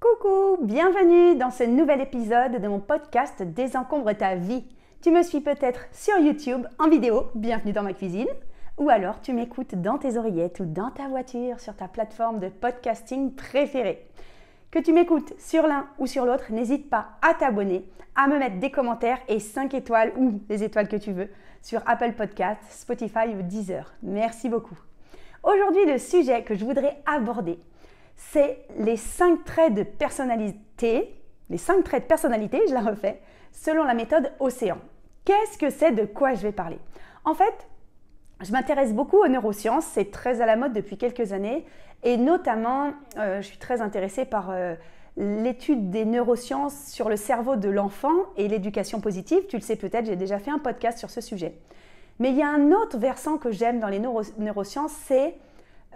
Coucou, bienvenue dans ce nouvel épisode de mon podcast Désencombre ta vie. Tu me suis peut-être sur YouTube en vidéo, bienvenue dans ma cuisine, ou alors tu m'écoutes dans tes oreillettes ou dans ta voiture sur ta plateforme de podcasting préférée. Que tu m'écoutes sur l'un ou sur l'autre, n'hésite pas à t'abonner, à me mettre des commentaires et 5 étoiles ou les étoiles que tu veux sur Apple Podcast, Spotify ou Deezer. Merci beaucoup. Aujourd'hui, le sujet que je voudrais aborder, c'est les cinq traits de personnalité, les cinq traits de personnalité, je la refais, selon la méthode Océan. Qu'est-ce que c'est de quoi je vais parler En fait, je m'intéresse beaucoup aux neurosciences, c'est très à la mode depuis quelques années, et notamment, euh, je suis très intéressée par euh, l'étude des neurosciences sur le cerveau de l'enfant et l'éducation positive. Tu le sais peut-être, j'ai déjà fait un podcast sur ce sujet. Mais il y a un autre versant que j'aime dans les neurosciences, c'est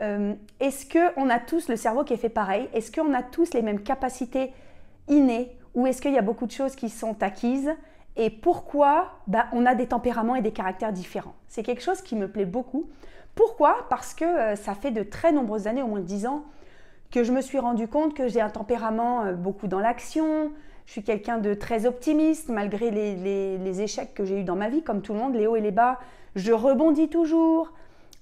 euh, est-ce qu'on a tous le cerveau qui est fait pareil Est-ce qu'on a tous les mêmes capacités innées Ou est-ce qu'il y a beaucoup de choses qui sont acquises Et pourquoi bah, on a des tempéraments et des caractères différents C'est quelque chose qui me plaît beaucoup. Pourquoi Parce que euh, ça fait de très nombreuses années, au moins dix ans, que je me suis rendu compte que j'ai un tempérament euh, beaucoup dans l'action. Je suis quelqu'un de très optimiste malgré les échecs que j'ai eus dans ma vie, comme tout le monde, les hauts et les bas. Je rebondis toujours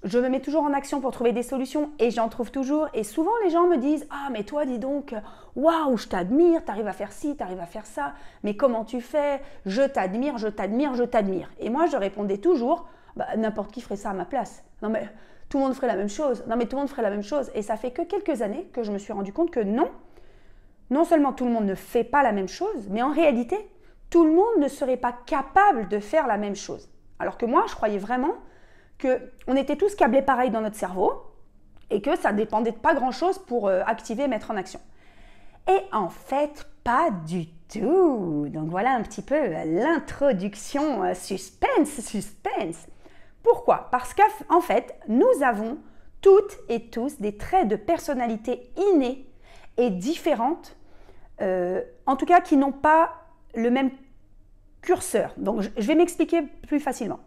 je me mets toujours en action pour trouver des solutions et j'en trouve toujours. Et souvent, les gens me disent Ah, mais toi, dis donc, waouh, je t'admire, t'arrives à faire ci, t'arrives à faire ça, mais comment tu fais Je t'admire, je t'admire, je t'admire. Et moi, je répondais toujours bah, N'importe qui ferait ça à ma place. Non, mais tout le monde ferait la même chose. Non, mais tout le monde ferait la même chose. Et ça fait que quelques années que je me suis rendu compte que non, non seulement tout le monde ne fait pas la même chose, mais en réalité, tout le monde ne serait pas capable de faire la même chose. Alors que moi, je croyais vraiment on était tous câblés pareil dans notre cerveau et que ça dépendait de pas grand-chose pour euh, activer mettre en action. Et en fait, pas du tout. Donc voilà un petit peu euh, l'introduction euh, suspense, suspense. Pourquoi Parce qu'en fait, nous avons toutes et tous des traits de personnalité innés et différentes, en tout cas qui n'ont pas le même curseur. Donc je vais m'expliquer plus facilement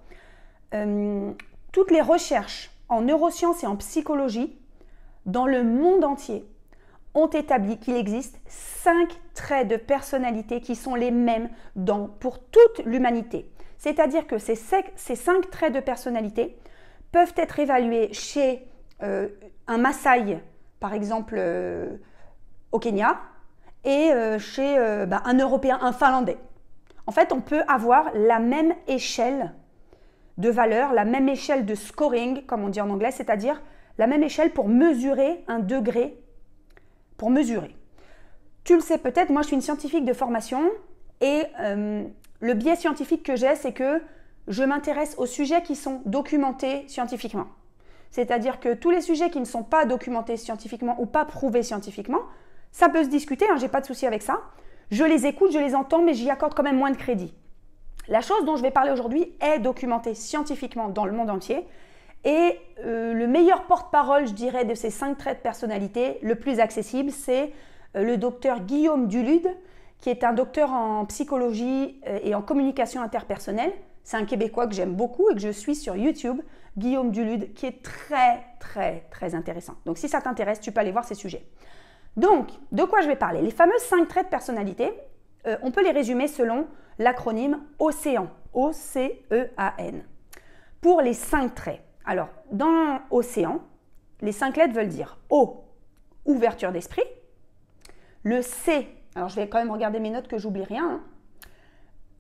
toutes les recherches en neurosciences et en psychologie dans le monde entier ont établi qu'il existe cinq traits de personnalité qui sont les mêmes pour toute l'humanité. C'est-à-dire que ces, cinq traits de personnalité peuvent être évalués chez euh, un Maasai, par exemple euh, au Kenya, et euh, chez bah, un Européen, un Finlandais. En fait, on peut avoir la même échelle de valeur, la même échelle de scoring, comme on dit en anglais, c'est-à-dire la même échelle pour mesurer un degré, pour mesurer. Tu le sais peut-être, moi je suis une scientifique de formation et euh, le biais scientifique que j'ai, c'est que je m'intéresse aux sujets qui sont documentés scientifiquement. C'est-à-dire que tous les sujets qui ne sont pas documentés scientifiquement ou pas prouvés scientifiquement, ça peut se discuter, je hein, j'ai pas de souci avec ça. Je les écoute, je les entends, mais j'y accorde quand même moins de crédit. La chose dont je vais parler aujourd'hui est documentée scientifiquement dans le monde entier. Et euh, le meilleur porte-parole, je dirais, de ces cinq traits de personnalité, le plus accessible, c'est euh, le docteur Guillaume Dulude, qui est un docteur en psychologie euh, et en communication interpersonnelle. C'est un Québécois que j'aime beaucoup et que je suis sur YouTube, Guillaume Dulude, qui est très, très, très intéressant. Donc si ça t'intéresse, tu peux aller voir ces sujets. Donc, de quoi je vais parler Les fameux cinq traits de personnalité, euh, on peut les résumer selon l'acronyme OCEAN, O-C-E-A-N, pour les cinq traits. Alors, dans Océan, les cinq lettres veulent dire O, ouverture d'esprit, le C, alors je vais quand même regarder mes notes que j'oublie rien, hein.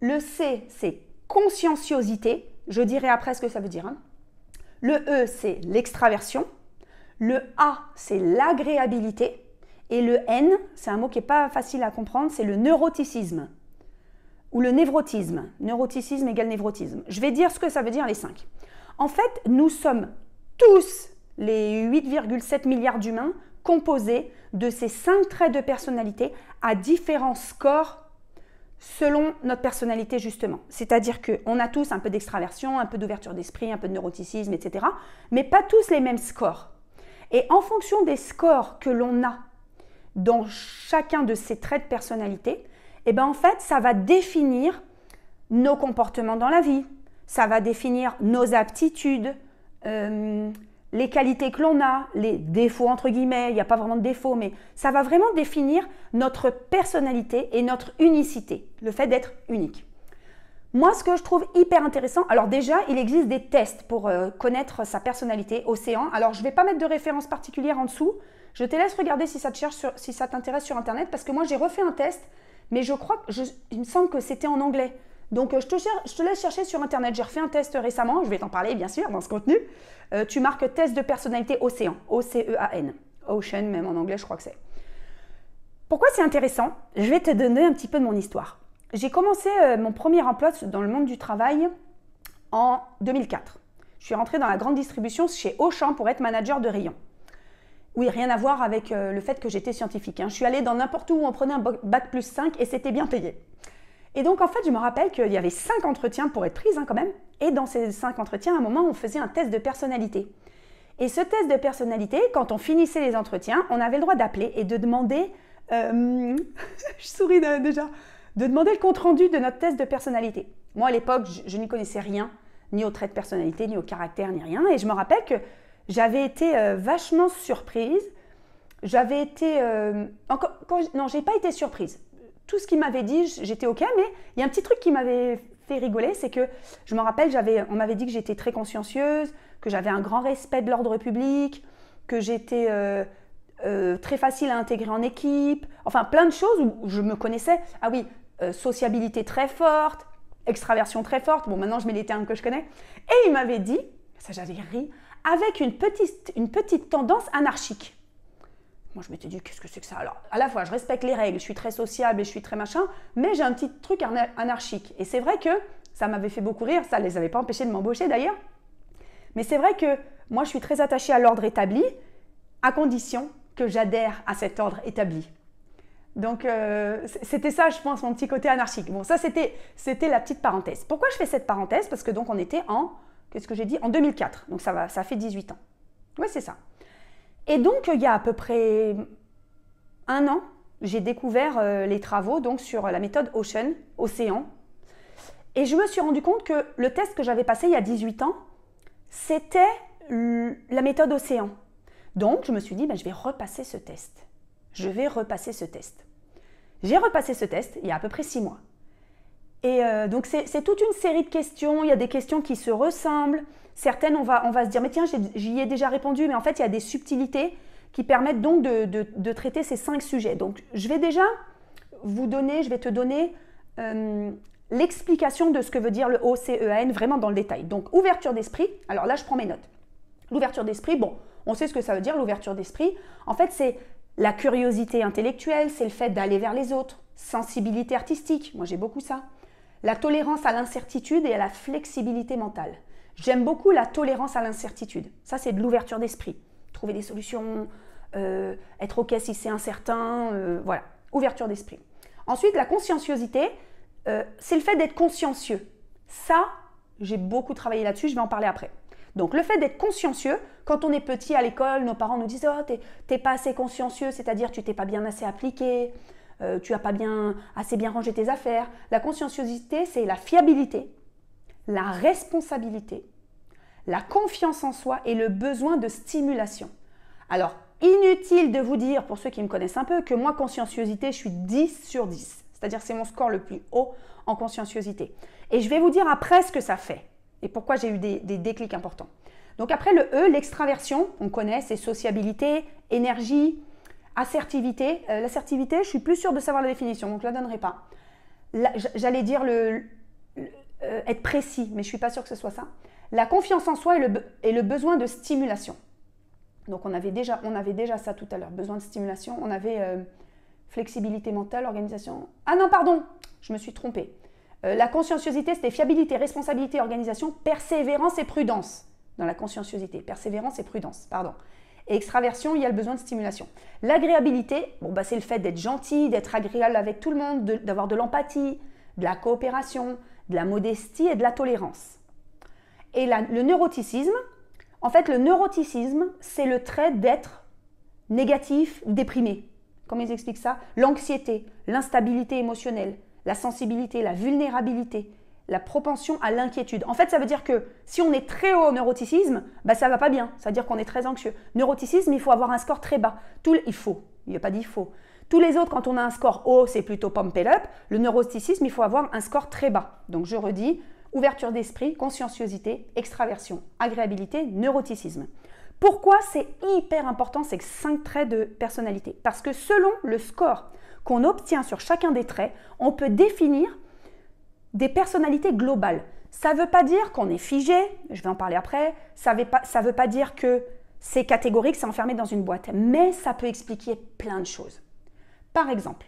le C, c'est conscienciosité, je dirai après ce que ça veut dire. Hein. Le E, c'est l'extraversion, le A, c'est l'agréabilité, et le N, c'est un mot qui n'est pas facile à comprendre, c'est le neuroticisme ou le névrotisme. Neuroticisme égale névrotisme. Je vais dire ce que ça veut dire les cinq. En fait, nous sommes tous les 8,7 milliards d'humains composés de ces cinq traits de personnalité à différents scores selon notre personnalité justement. C'est-à-dire qu'on a tous un peu d'extraversion, un peu d'ouverture d'esprit, un peu de neuroticisme, etc. Mais pas tous les mêmes scores. Et en fonction des scores que l'on a dans chacun de ces traits de personnalité, et eh ben en fait, ça va définir nos comportements dans la vie, ça va définir nos aptitudes, euh, les qualités que l'on a, les défauts entre guillemets, il n'y a pas vraiment de défauts, mais ça va vraiment définir notre personnalité et notre unicité, le fait d'être unique. Moi, ce que je trouve hyper intéressant, alors déjà, il existe des tests pour euh, connaître sa personnalité, Océan. Alors, je ne vais pas mettre de référence particulière en dessous, je te laisse regarder si ça t'intéresse sur internet parce que moi j'ai refait un test, mais je crois que il me semble que c'était en anglais. Donc euh, je te, laisse chercher sur internet. J'ai refait un test récemment, je vais t'en parler bien sûr dans ce contenu. Euh, tu marques test de personnalité océan, O C E A N, Ocean même en anglais je crois que c'est. Pourquoi c'est intéressant Je vais te donner un petit peu de mon histoire. J'ai commencé euh, mon premier emploi dans le monde du travail en 2004. Je suis rentrée dans la grande distribution chez Auchan pour être manager de rayon. Oui, rien à voir avec euh, le fait que j'étais scientifique. Hein. Je suis allée dans n'importe où où on prenait un bac plus 5 et c'était bien payé. Et donc, en fait, je me rappelle qu'il y avait cinq entretiens pour être prise, hein, quand même. Et dans ces cinq entretiens, à un moment, on faisait un test de personnalité. Et ce test de personnalité, quand on finissait les entretiens, on avait le droit d'appeler et de demander. Euh, je souris déjà. De demander le compte-rendu de notre test de personnalité. Moi, à l'époque, je, je n'y connaissais rien, ni au trait de personnalité, ni au caractère, ni rien. Et je me rappelle que j'avais été euh, vachement surprise. J'avais été. Non, euh, encore, quand, non, j'ai pas été surprise. Tout ce qu'il m'avait dit, j'étais OK, mais il y a un petit truc qui m'avait fait rigoler, c'est que je me rappelle, on m'avait dit que j'étais très consciencieuse, que j'avais un grand respect de l'ordre public, que j'étais euh, très facile à intégrer en équipe. Enfin, plein de choses où je me connaissais. Ah oui, sociabilité très forte, extraversion très forte. Bon, maintenant je mets les termes que je connais. Et il m'avait dit, ça j'avais ri, avec une petite, tendance anarchique. Moi, je m'étais dit, qu'est-ce que c'est que ça Alors, à la fois, je respecte les règles, je suis très sociable et je suis très machin, mais j'ai un petit truc anarchique. Et c'est vrai que ça m'avait fait beaucoup rire, ça ne les avait pas empêchés de m'embaucher d'ailleurs. Mais c'est vrai que moi, je suis très attachée à l'ordre établi, à condition que j'adhère à cet ordre établi. Donc, euh, c'était ça, je pense, mon petit côté anarchique. Bon, ça, c'était la petite parenthèse. Pourquoi je fais cette parenthèse Parce que donc, on était en qu'est-ce que j'ai dit En 2004, donc ça, va, ça fait 18 ans. Oui, c'est ça. Et donc, il y a à peu près un an, j'ai découvert euh, les travaux donc, sur la méthode Ocean, Océan. Et je me suis rendu compte que le test que j'avais passé il y a 18 ans, c'était la méthode Océan. Donc, je me suis dit, ben, je vais repasser ce test. Je vais repasser ce test. J'ai repassé ce test il y a à peu près 6 mois. Et euh, donc c'est toute une série de questions, il y a des questions qui se ressemblent, certaines on va, on va se dire mais tiens j'y ai, déjà répondu, mais en fait il y a des subtilités qui permettent donc de, de, traiter ces cinq sujets. Donc je vais déjà vous donner, je vais te donner euh, l'explication de ce que veut dire le OCEAN vraiment dans le détail. Donc ouverture d'esprit, alors là je prends mes notes. L'ouverture d'esprit, bon, on sait ce que ça veut dire l'ouverture d'esprit. En fait c'est la curiosité intellectuelle, c'est le fait d'aller vers les autres, sensibilité artistique, moi j'ai beaucoup ça la tolérance à l'incertitude et à la flexibilité mentale. J'aime beaucoup la tolérance à l'incertitude. Ça, c'est de l'ouverture d'esprit. Trouver des solutions, euh, être OK si c'est incertain, euh, voilà, ouverture d'esprit. Ensuite, la conscienciosité, euh, c'est le fait d'être consciencieux. Ça, j'ai beaucoup travaillé là-dessus, je vais en parler après. Donc le fait d'être consciencieux, quand on est petit à l'école, nos parents nous disent ⁇ Oh, t'es pas assez consciencieux, c'est-à-dire tu t'es pas bien assez appliqué, euh, tu n'as pas bien, assez bien rangé tes affaires. La conscienciosité, c'est la fiabilité, la responsabilité, la confiance en soi et le besoin de stimulation. Alors, inutile de vous dire, pour ceux qui me connaissent un peu, que moi, conscienciosité, je suis 10 sur 10. C'est-à-dire, c'est mon score le plus haut en conscienciosité. Et je vais vous dire après ce que ça fait et pourquoi j'ai eu des, des déclics importants. Donc après le E, l'extraversion, on connaît, c'est sociabilité, énergie, Assertivité. Euh, l'assertivité, je suis plus sûre de savoir la définition, donc je ne la donnerai pas. J'allais dire euh, être précis, mais je ne suis pas sûre que ce soit ça. La confiance en soi et le, besoin de stimulation. Donc on avait déjà, on avait déjà ça tout à l'heure, besoin de stimulation. On avait euh, flexibilité mentale, organisation. Ah non, pardon, je me suis trompée. la conscienciosité, c'était fiabilité, responsabilité, organisation, persévérance et prudence. Dans la conscienciosité, persévérance et prudence, pardon. Et extraversion, il y a le besoin de stimulation. L'agréabilité, bon, bah, c'est le fait d'être gentil, d'être agréable avec tout le monde, d'avoir de, l'empathie, de la coopération, de la modestie et de la tolérance. Et le neuroticisme, en fait, le neuroticisme, c'est le trait d'être négatif, déprimé. Comment ils expliquent ça L'anxiété, l'instabilité émotionnelle, la sensibilité, la vulnérabilité, la propension à l'inquiétude. En fait, ça veut dire que si on est très haut au neuroticisme, bah, ça va pas bien. Ça veut dire qu'on est très anxieux. Neuroticisme, il faut avoir un score très bas. Tout, il faut. Il n'y a pas dit faut. Tous les autres, quand on a un score haut, c'est plutôt pump up. Le neuroticisme, il faut avoir un score très bas. Donc je redis, ouverture d'esprit, conscienciosité, extraversion, agréabilité, neuroticisme. Pourquoi c'est hyper important ces cinq traits de personnalité Parce que selon le score qu'on obtient sur chacun des traits, on peut définir des personnalités globales. Ça ne veut pas dire qu'on est figé, je vais en parler après, ça ne veut, pas dire que c'est catégorique, c'est enfermé dans une boîte, mais ça peut expliquer plein de choses. Par exemple,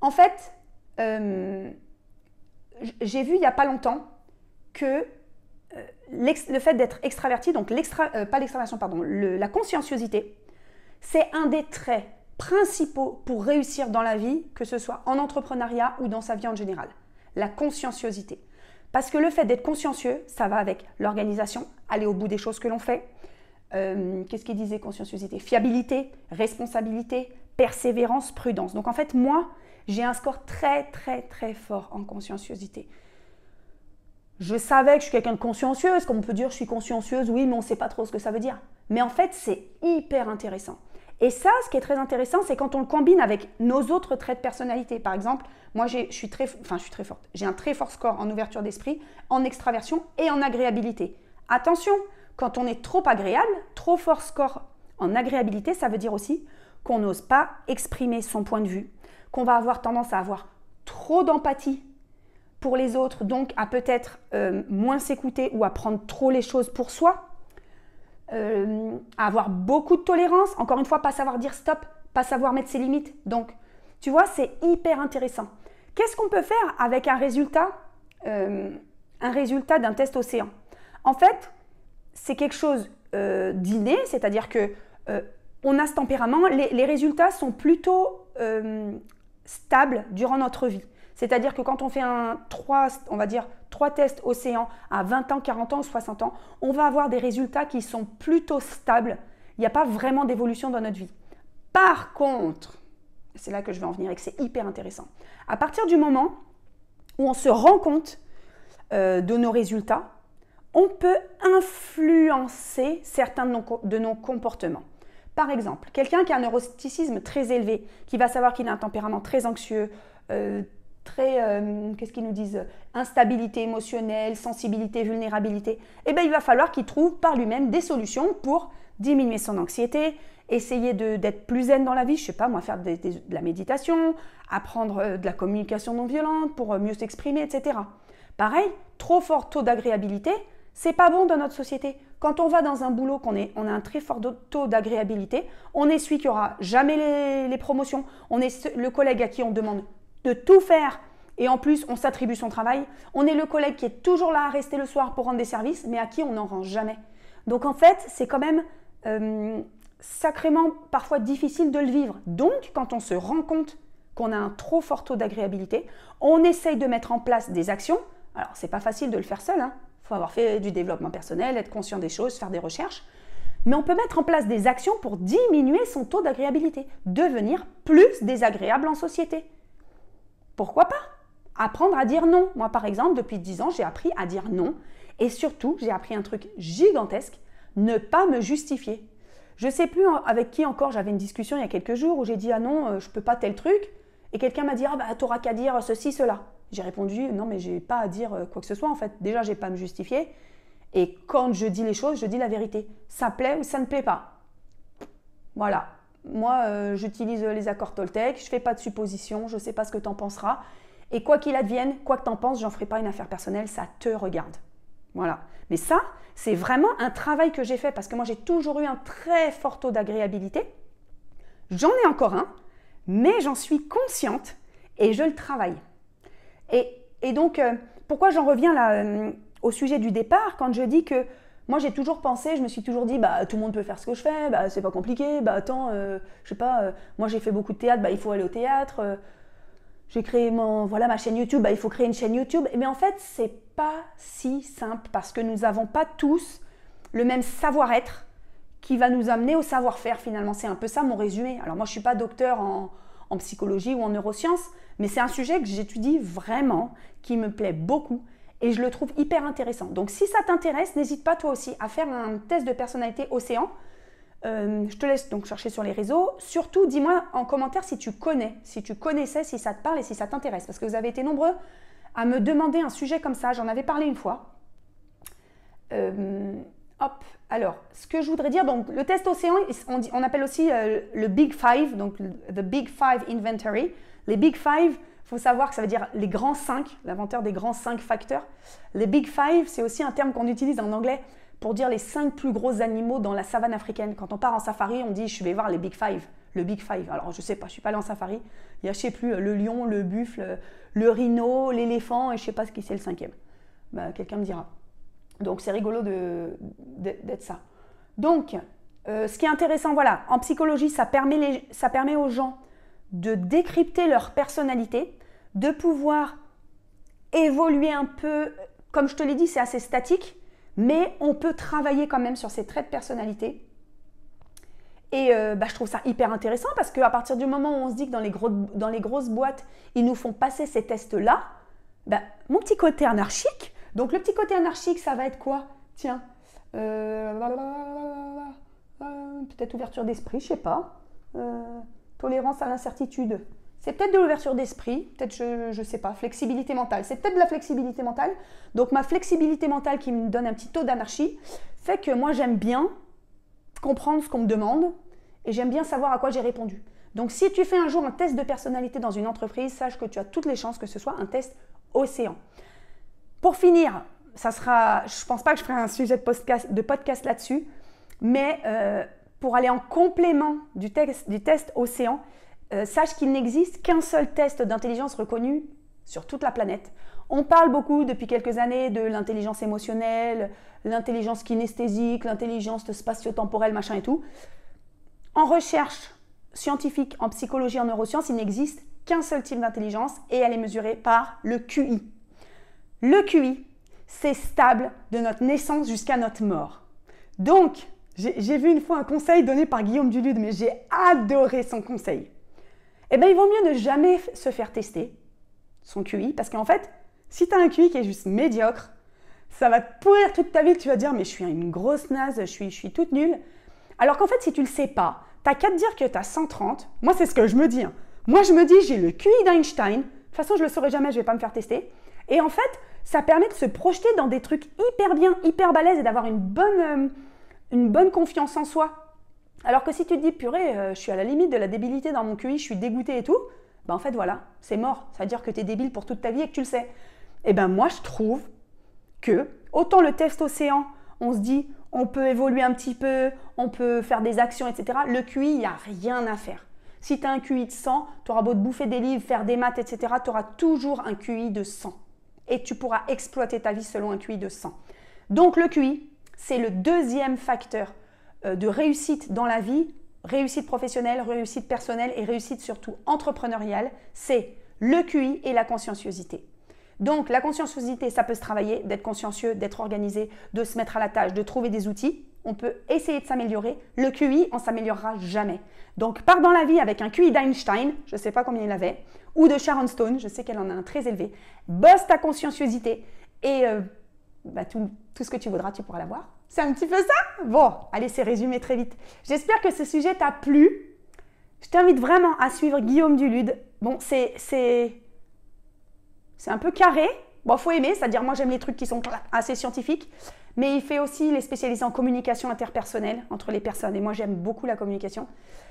en fait, euh, j'ai vu il n'y a pas longtemps que euh, le fait d'être extraverti, donc euh, pas l'extraversion, pardon, la conscienciosité, c'est un des traits principaux pour réussir dans la vie, que ce soit en entrepreneuriat ou dans sa vie en général la conscienciosité. Parce que le fait d'être consciencieux, ça va avec l'organisation, aller au bout des choses que l'on fait. Euh, qu'est-ce qu'il disait conscienciosité Fiabilité, responsabilité, persévérance, prudence. Donc en fait, moi, j'ai un score très très très fort en conscienciosité. Je savais que je suis quelqu'un de consciencieux. qu'on peut dire je suis consciencieuse Oui, mais on ne sait pas trop ce que ça veut dire. Mais en fait, c'est hyper intéressant. Et ça, ce qui est très intéressant, c'est quand on le combine avec nos autres traits de personnalité. Par exemple, moi, je suis très, je suis très forte. J'ai un très fort score en ouverture d'esprit, en extraversion et en agréabilité. Attention, quand on est trop agréable, trop fort score en agréabilité, ça veut dire aussi qu'on n'ose pas exprimer son point de vue, qu'on va avoir tendance à avoir trop d'empathie pour les autres, donc à peut-être euh, moins s'écouter ou à prendre trop les choses pour soi, euh, à avoir beaucoup de tolérance, encore une fois, pas savoir dire stop, pas savoir mettre ses limites. Donc, tu vois, c'est hyper intéressant. Qu'est-ce qu'on peut faire avec un résultat, euh, un résultat d'un test océan En fait, c'est quelque chose euh, d'inné, c'est-à-dire que euh, on a ce tempérament. Les, les résultats sont plutôt euh, stables durant notre vie. C'est-à-dire que quand on fait un 3, on va dire trois tests océan à 20 ans, 40 ans, 60 ans, on va avoir des résultats qui sont plutôt stables. Il n'y a pas vraiment d'évolution dans notre vie. Par contre, c'est là que je vais en venir et que c'est hyper intéressant. À partir du moment où on se rend compte euh, de nos résultats, on peut influencer certains de nos, comportements. Par exemple, quelqu'un qui a un neuroticisme très élevé, qui va savoir qu'il a un tempérament très anxieux, euh, très, euh, qu'est-ce qu'ils nous disent, instabilité émotionnelle, sensibilité, vulnérabilité, eh bien, il va falloir qu'il trouve par lui-même des solutions pour diminuer son anxiété, essayer d'être plus zen dans la vie, je sais pas moi, faire de la méditation, apprendre euh, de la communication non violente pour euh, mieux s'exprimer, etc. Pareil, trop fort taux d'agréabilité, c'est pas bon dans notre société. Quand on va dans un boulot qu'on on a un très fort taux d'agréabilité, on est celui qui aura jamais les, promotions, on est le collègue à qui on demande de tout faire et en plus on s'attribue son travail, on est le collègue qui est toujours là à rester le soir pour rendre des services mais à qui on n'en rend jamais. Donc en fait, c'est quand même euh, sacrément parfois difficile de le vivre. Donc, quand on se rend compte qu'on a un trop fort taux d'agréabilité, on essaye de mettre en place des actions. Alors, c'est pas facile de le faire seul. Il hein. faut avoir fait du développement personnel, être conscient des choses, faire des recherches. Mais on peut mettre en place des actions pour diminuer son taux d'agréabilité, devenir plus désagréable en société. Pourquoi pas Apprendre à dire non. Moi, par exemple, depuis 10 ans, j'ai appris à dire non. Et surtout, j'ai appris un truc gigantesque, ne pas me justifier. Je sais plus avec qui encore j'avais une discussion il y a quelques jours où j'ai dit ah non, euh, je peux pas tel truc et quelqu'un m'a dit ah bah n'auras qu'à dire ceci cela. J'ai répondu non mais j'ai pas à dire euh, quoi que ce soit en fait. Déjà j'ai pas à me justifier et quand je dis les choses, je dis la vérité. Ça plaît ou ça ne plaît pas. Voilà. Moi euh, j'utilise les accords Toltec, je ne fais pas de suppositions, je ne sais pas ce que tu en penseras et quoi qu'il advienne, quoi que tu en penses, j'en ferai pas une affaire personnelle, ça te regarde. Voilà. Mais ça, c'est vraiment un travail que j'ai fait parce que moi, j'ai toujours eu un très fort taux d'agréabilité. J'en ai encore un, mais j'en suis consciente et je le travaille. Et, donc, euh, pourquoi j'en reviens euh, au sujet du départ quand je dis que moi, j'ai toujours pensé, je me suis toujours dit, bah, tout le monde peut faire ce que je fais, bah, c'est pas compliqué, bah, attends, euh, je sais pas, moi j'ai fait beaucoup de théâtre, bah, il faut aller au théâtre, j'ai créé mon, voilà, ma chaîne YouTube, bah, il faut créer une chaîne YouTube. Mais en fait, ce n'est pas si simple parce que nous n'avons pas tous le même savoir-être qui va nous amener au savoir-faire finalement. C'est un peu ça mon résumé. Alors moi, je ne suis pas docteur en psychologie ou en neurosciences, mais c'est un sujet que j'étudie vraiment, qui me plaît beaucoup et je le trouve hyper intéressant. Donc si ça t'intéresse, n'hésite pas toi aussi à faire un test de personnalité océan. Euh, je te laisse donc chercher sur les réseaux. Surtout, dis-moi en commentaire si tu connais, si tu connaissais, si ça te parle et si ça t'intéresse. Parce que vous avez été nombreux à me demander un sujet comme ça. J'en avais parlé une fois. Euh, hop, alors, ce que je voudrais dire, donc le test océan, on, appelle aussi euh, le Big Five, donc the Big Five Inventory. Les Big Five, faut savoir que ça veut dire les grands cinq, l'inventeur des grands cinq facteurs. Les Big Five, c'est aussi un terme qu'on utilise en anglais pour dire les cinq plus gros animaux dans la savane africaine. Quand on part en safari, on dit je vais voir les Big Five. Le Big Five. Alors je sais pas, je suis pas allée en safari. Il y a je sais plus le lion, le buffle, le rhino, l'éléphant et je sais pas ce qui c'est le cinquième. Bah, quelqu'un me dira. Donc c'est rigolo de, d'être ça. Donc euh, ce qui est intéressant, voilà, en psychologie, ça permet, ça permet aux gens de décrypter leur personnalité, de pouvoir évoluer un peu. Comme je te l'ai dit, c'est assez statique. Mais on peut travailler quand même sur ces traits de personnalité. Et bah, je trouve ça hyper intéressant parce qu'à partir du moment où on se dit que dans les, grosses boîtes, ils nous font passer ces tests-là, mon petit côté anarchique, donc le petit côté anarchique, ça va être quoi Tiens, peut-être ouverture d'esprit, je sais pas. tolérance à l'incertitude, c'est peut-être de l'ouverture d'esprit, peut-être, je ne sais pas, flexibilité mentale. C'est peut-être de la flexibilité mentale. Donc ma flexibilité mentale qui me donne un petit taux d'anarchie fait que moi j'aime bien comprendre ce qu'on me demande et j'aime bien savoir à quoi j'ai répondu. Donc si tu fais un jour un test de personnalité dans une entreprise, sache que tu as toutes les chances que ce soit un test océan. Pour finir, ça sera, je pense pas que je ferai un sujet de podcast, là-dessus, mais euh, pour aller en complément du, du test océan, euh, sache qu'il n'existe qu'un seul test d'intelligence reconnu sur toute la planète. On parle beaucoup depuis quelques années de l'intelligence émotionnelle, l'intelligence kinesthésique, l'intelligence spatio-temporelle, machin et tout. En recherche scientifique, en psychologie, en neurosciences, il n'existe qu'un seul type d'intelligence et elle est mesurée par le QI. Le QI, c'est stable de notre naissance jusqu'à notre mort. Donc, j'ai vu une fois un conseil donné par Guillaume Dulude, mais j'ai adoré son conseil eh bien, il vaut mieux ne jamais se faire tester son QI, parce qu'en fait, si tu as un QI qui est juste médiocre, ça va te pourrir toute ta vie, tu vas dire, mais je suis une grosse naze, je suis, toute nulle. Alors qu'en fait, si tu ne le sais pas, t'as qu'à te dire que tu as 130, moi c'est ce que je me dis, hein. moi je me dis, j'ai le QI d'Einstein, de toute façon, je le saurai jamais, je vais pas me faire tester. Et en fait, ça permet de se projeter dans des trucs hyper bien, hyper balèzes et d'avoir une bonne euh, confiance en soi. Alors que si tu te dis, purée, euh, je suis à la limite de la débilité dans mon QI, je suis dégoûté et tout, ben en fait voilà, c'est mort. Ça veut dire que tu es débile pour toute ta vie et que tu le sais. Et eh ben moi je trouve que autant le test océan, on se dit on peut évoluer un petit peu, on peut faire des actions, etc. Le QI, il n'y a rien à faire. Si tu as un QI de 100, tu auras beau te bouffer des livres, faire des maths, etc. Tu auras toujours un QI de 100. Et tu pourras exploiter ta vie selon un QI de 100. Donc le QI, c'est le deuxième facteur euh, de réussite dans la vie, réussite professionnelle, réussite personnelle et réussite surtout entrepreneuriale, c'est le QI et la conscienciosité. Donc la conscienciosité, ça peut se travailler, d'être consciencieux, d'être organisé, de se mettre à la tâche, de trouver des outils. On peut essayer de s'améliorer. Le QI, on s'améliorera jamais. Donc pars dans la vie avec un QI d'Einstein, je ne sais pas combien il avait, ou de Sharon Stone, je sais qu'elle en a un très élevé. Bosse ta conscienciosité et euh, bah, tout, tout, ce que tu voudras, tu pourras l'avoir. C'est un petit peu ça Bon, allez, c'est résumé très vite. J'espère que ce sujet t'a plu. Je t'invite vraiment à suivre Guillaume Dulude. Bon, c'est... C'est, c'est un peu carré. Bon, faut aimer, c'est-à-dire moi j'aime les trucs qui sont assez scientifiques. Mais il fait aussi les spécialisés en communication interpersonnelle entre les personnes. Et moi j'aime beaucoup la communication.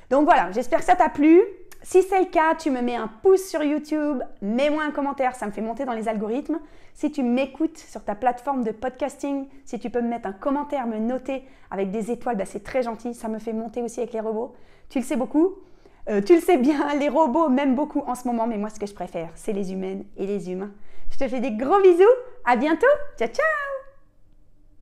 Donc voilà, j'espère que ça t'a plu. Si c'est le cas, tu me mets un pouce sur YouTube, mets-moi un commentaire, ça me fait monter dans les algorithmes. Si tu m'écoutes sur ta plateforme de podcasting, si tu peux me mettre un commentaire, me noter avec des étoiles, bah, c'est très gentil, ça me fait monter aussi avec les robots. Tu le sais beaucoup euh, Tu le sais bien, les robots m'aiment beaucoup en ce moment, mais moi ce que je préfère, c'est les humaines et les humains. Je te fais des gros bisous, à bientôt, ciao ciao